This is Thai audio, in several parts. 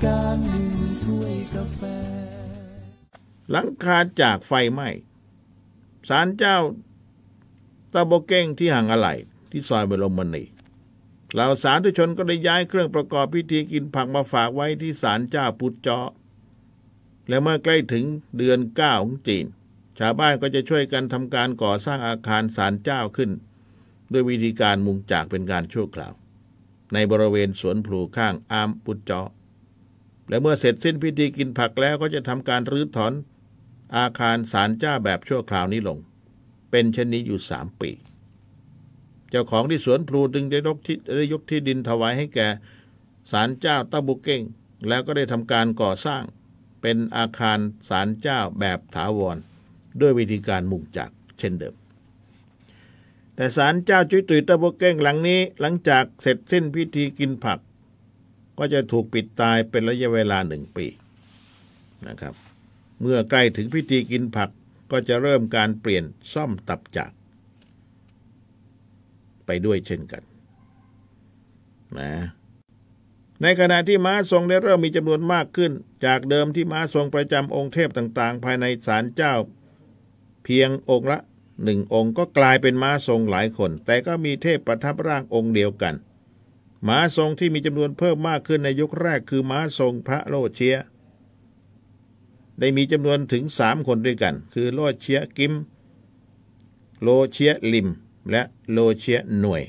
การดื่มถ้วยกาแฟหลังคาจากไฟไหม้ศาลเจ้าตะโบเก้งที่ห่างอะไรลที่ซอยเบลมันนีเหล่าสาธุชนก็ได้ย้ายเครื่องประกอบพิธีกินผักมาฝากไว้ที่ศาลเจ้าปุจเจาะ และเมื่อใกล้ถึงเดือนเก้าของจีนชาวบ้านก็จะช่วยกันทำการก่อสร้างอาคารศาลเจ้าขึ้นด้วยวิธีการมุงจากเป็นการชั่วคราว ในบริเวณสวนพลูข้างอามปุจเจาะและเมื่อเสร็จสิ้นพิธีกินผักแล้วก็จะทำการรื้อถอน อาคารศาลเจ้าแบบชั่วคราวนี้ลง เป็นเช่นนี้อยู่สามปี เจ้าของที่สวนพลูจึงได้ยกที่ได้ยกที่ดินถวายให้แก่ ศาลเจ้าตะบุเก่งแล้วก็ได้ทำการก่อสร้างเป็นอาคารศาลเจ้าแบบถาวร ด้วยวิธีการมุงจากเช่นเดิมแต่ศาลเจ้าจุยตุยตะบุเก้งหลังนี้หลังจากเสร็จสิ้นพิธีกินผักก็จะถูกปิดตายเป็นระยะเวลาหนึ่งปีนะครับเมื่อใกล้ถึงพิธีกินผักก็จะเริ่มการเปลี่ยนซ่อมตับจาก ไปด้วยเช่นกันนะในขณะที่ม้าทรงได้เริ่มมีจำนวนมากขึ้นจากเดิมที่ม้าทรงประจำองค์เทพต่างๆ ภายในศาลเจ้า เพียงองค์ละหนึ่งองค์ก็กลายเป็นม้าทรงหลายคน แต่ก็มีเทพประทับร่างองค์เดียวกันม้าทรงที่มีจำนวนเพิ่มมากขึ้นในยุคแรกคือม้าทรงพระโลเชียได้มีจำนวนถึงสามคนด้วยกัน คือโลเชียกิมโลเชียลิม และโลเชียหน่วย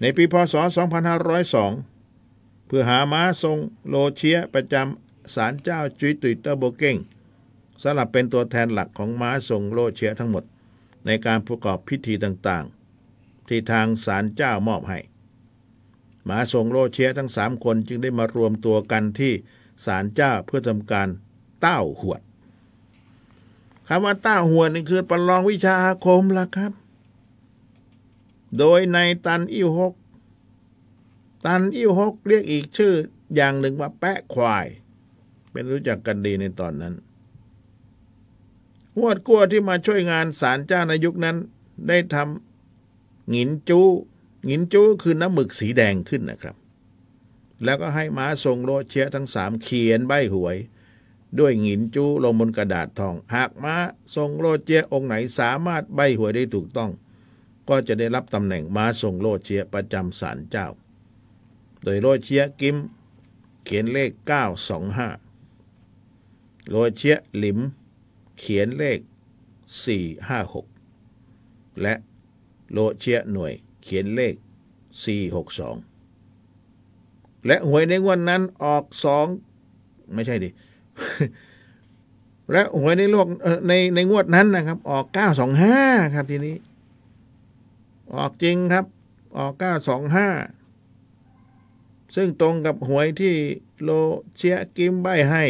ในปีพศ 2502 เพื่อหาม้าทรงโลเชียประจำศาลเจ้าจุยตุยเตอร์โบเก้งสลับเป็นตัวแทนหลักของม้าทรงโลเชียทั้งหมดในการประกอบพิธีต่างๆที่ทางศาลเจ้ามอบให้หมาทรงโลเชียทั้งสามคนจึงได้มารวมตัวกันที่ศาลเจ้าเพื่อทำการเต้าหวดคำว่าเต้าหวดนี่คือประลองวิชาอาคมล่ะครับ โดยในตันอิวฮกตันอิวฮกเรียกอีกชื่ออย่างหนึ่งว่าแปะควาย เป็นรู้จักกันดีในตอนนั้น หวดกั้วที่มาช่วยงานศาลเจ้าในยุคนั้นได้ทำหงินจู้หินจูคือน้ำหมึกสีแดงขึ้นนะครับ แล้วก็ให้ม้าทรงโลเชียทั้งสามเขียนใบหวย ด้วยหินจูลงบนกระดาษทอง หากม้าทรงโลเชียองค์ไหนสามารถใบหวยได้ถูกต้อง ก็จะได้รับตำแหน่งม้าทรงโลเชียประจำศาลเจ้า โดยโลเชียกิมเขียนเลข 925 โลเชียหลิมเขียนเลข 456 และโลเชียหน่วยเขียนเลข 462 และหวยในงวดนนั้นออก 2 ไม่ใช่ดิ และหวยในโลกในในงวดนั้นนะครับ ออก 925 ครับ ทีนี้ ออกจริงครับ ออก 925 ซึ่งตรงกับหวยที่โลเชียกิมใบให้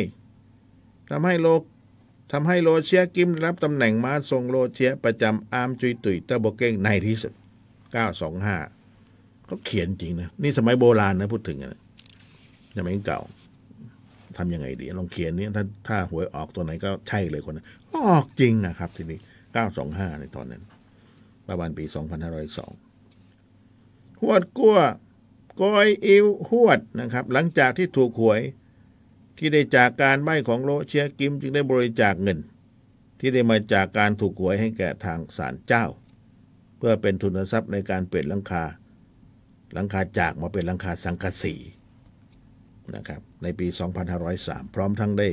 ทำให้โลทำให้โลเชียกิมรับตำแหน่งมาส่งโลเชียประจำอามจุยตุยตะโบเก้งในที่สุด925เขาเขียนจริงนะ นี่สมัยโบราณนะพูดถึงนะสมัยเก่าทำยังไงดี ลองเขียนนี้ถ้าถ้าหวยออกตัวไหนก็ใช่เลยคนนะออกจริงนะครับทีนี้925ในตอนนั้น ประมาณปี 2502 หวดกั้วกอยอิวหวดนะครับ หลังจากที่ถูกหวย ที่ได้จากการใบของโลเชียกิม จึงได้บริจาคเงิน ที่ได้มาจากการถูกหวยให้แก่ทางศาลเจ้าพื่อเป็นทุนทรัพย์ในการเปลี่ยนหลังคาหลังคาจากมาเป็นหลังคาสังกะสีนะครับในปี 2503 พร้อมทั้งได้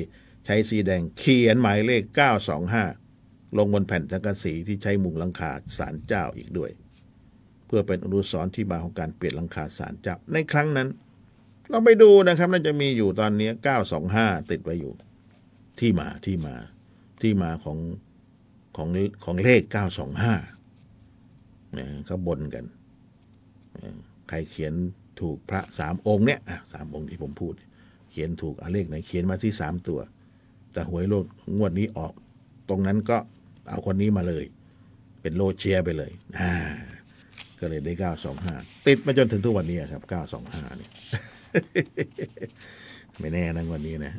ใช้สีแดงเขียนหมายเลข 925 ลงบนแผ่นสังกะสีที่ใช้มุงหลังคาสารเจ้าอีกด้วย เพื่อเป็นอนุสรณ์ที่มาของการเปลี่ยนหลังคาสารเจ้าในครั้งนั้น เราไปดูนะครับน่าจะมีอยู่ตอนนี้ 925 ติดไว้อยู่ที่มาที่มาที่มาของของของเลข 925นะเขาบนกัน ใครเขียนถูกพระสามองค์เนี่ยสามองค์ที่ผมพูด เขียนถูกอเลขไหน เขียนมาที่สามตัว แต่หวยโลดงวดนี้ออก ตรงนั้นก็เอาคนนี้มาเลย เป็นโลเชียไปเลยอ่าก็เลยได้เก้าสองห้าติดมาจนถึงทุกวันนี้ครับเก้าสองห้าเนี่ยไม่แน่นะวันนี้นะ